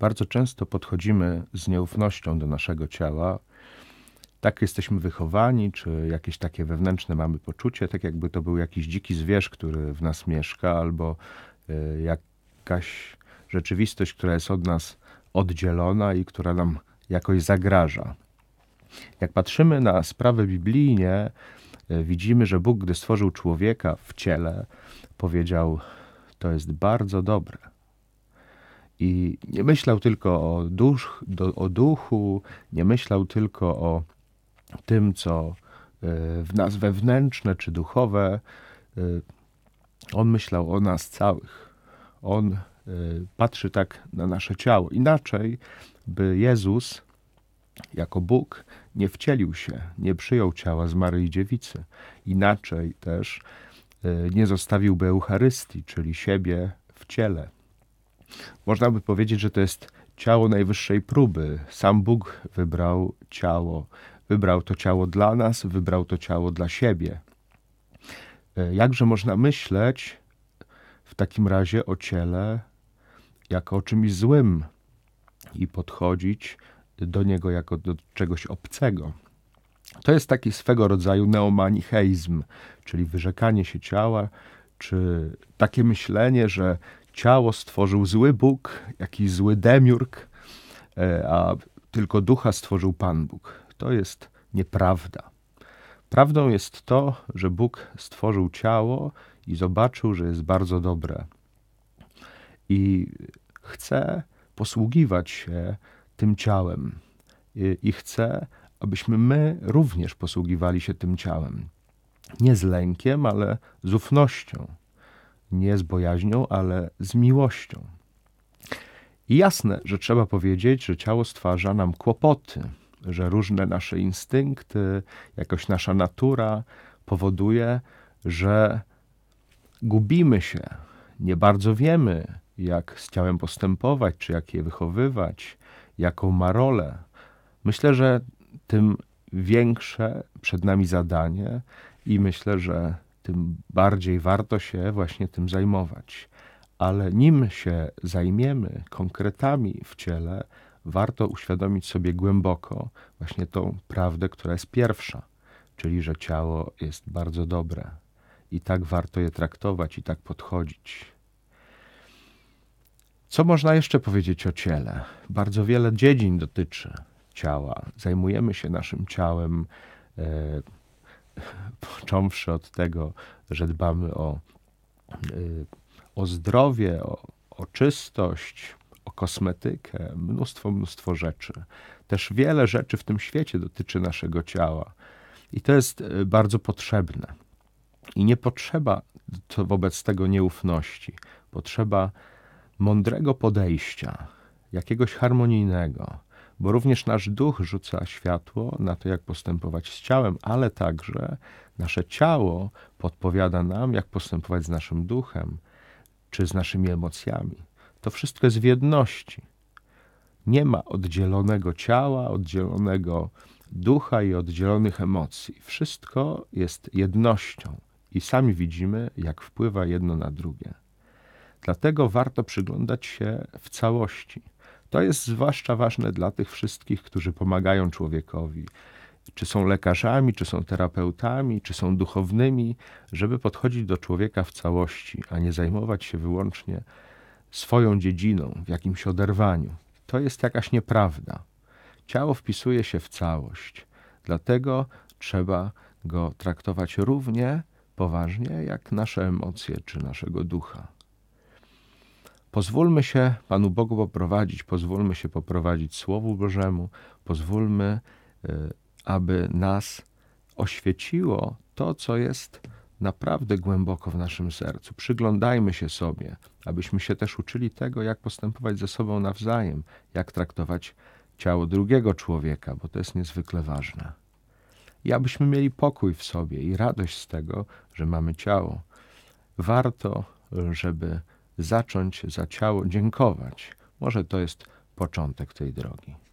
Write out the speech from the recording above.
Bardzo często podchodzimy z nieufnością do naszego ciała. Tak jesteśmy wychowani, czy jakieś takie wewnętrzne mamy poczucie, tak jakby to był jakiś dziki zwierz, który w nas mieszka, albo e, jakaś rzeczywistość, która jest od nas oddzielona i która nam jakoś zagraża. Jak patrzymy na sprawę biblijnie, e, widzimy, że Bóg, gdy stworzył człowieka w ciele, powiedział: To jest bardzo dobre i nie myślał tylko o, do, o duchu, nie myślał tylko o tym, co e, w nas wewnętrzne czy duchowe. E, on myślał o nas całych. On e, patrzy tak na nasze ciało. Inaczej by Jezus jako Bóg nie wcielił się, nie przyjął ciała z Maryi Dziewicy. Inaczej też nie zostawiłby Eucharystii, czyli siebie w ciele. Można by powiedzieć, że to jest ciało najwyższej próby. Sam Bóg wybrał ciało. Wybrał to ciało dla nas, wybrał to ciało dla siebie. E, jakże można myśleć w takim razie o ciele jako o czymś złym i podchodzić do niego jako do czegoś obcego? To jest taki swego rodzaju neomanicheizm, czyli wyrzekanie się ciała, czy takie myślenie, że Ciało stworzył zły Bóg, jakiś zły demiurg, e, a tylko ducha stworzył Pan Bóg. To jest nieprawda. Prawdą jest to, że Bóg stworzył ciało i zobaczył, że jest bardzo dobre. I chce posługiwać się tym ciałem. I, i chce, abyśmy my również posługiwali się tym ciałem. Nie z lękiem, ale z ufnością nie z bojaźnią, ale z miłością. I jasne, że trzeba powiedzieć, że ciało stwarza nam kłopoty, że różne nasze instynkty, jakoś nasza natura powoduje, że gubimy się, nie bardzo wiemy, jak z ciałem postępować, czy jak je wychowywać, jaką ma rolę. Myślę, że tym większe przed nami zadanie i myślę, że tym bardziej warto się właśnie tym zajmować. Ale nim się zajmiemy konkretami w ciele, warto uświadomić sobie głęboko właśnie tą prawdę, która jest pierwsza, czyli że ciało jest bardzo dobre i tak warto je traktować i tak podchodzić. Co można jeszcze powiedzieć o ciele? Bardzo wiele dziedzin dotyczy ciała. Zajmujemy się naszym ciałem. Yy, począwszy od tego, że dbamy o, y, o zdrowie, o, o czystość, o kosmetykę, mnóstwo, mnóstwo rzeczy. Też wiele rzeczy w tym świecie dotyczy naszego ciała i to jest y, bardzo potrzebne. I nie potrzeba to wobec tego nieufności, potrzeba mądrego podejścia, jakiegoś harmonijnego bo również nasz duch rzuca światło na to, jak postępować z ciałem, ale także nasze ciało podpowiada nam, jak postępować z naszym duchem czy z naszymi emocjami. To wszystko jest w jedności. Nie ma oddzielonego ciała, oddzielonego ducha i oddzielonych emocji. Wszystko jest jednością i sami widzimy, jak wpływa jedno na drugie. Dlatego warto przyglądać się w całości. To jest zwłaszcza ważne dla tych wszystkich, którzy pomagają człowiekowi, czy są lekarzami, czy są terapeutami, czy są duchownymi, żeby podchodzić do człowieka w całości, a nie zajmować się wyłącznie swoją dziedziną w jakimś oderwaniu. To jest jakaś nieprawda. Ciało wpisuje się w całość, dlatego trzeba go traktować równie poważnie jak nasze emocje czy naszego ducha. Pozwólmy się Panu Bogu poprowadzić, pozwólmy się poprowadzić Słowu Bożemu, pozwólmy, e, aby nas oświeciło to, co jest naprawdę głęboko w naszym sercu. Przyglądajmy się sobie, abyśmy się też uczyli tego, jak postępować ze sobą nawzajem, jak traktować ciało drugiego człowieka, bo to jest niezwykle ważne. I abyśmy mieli pokój w sobie i radość z tego, że mamy ciało. Warto, e, żeby zacząć za ciało dziękować. Może to jest początek tej drogi.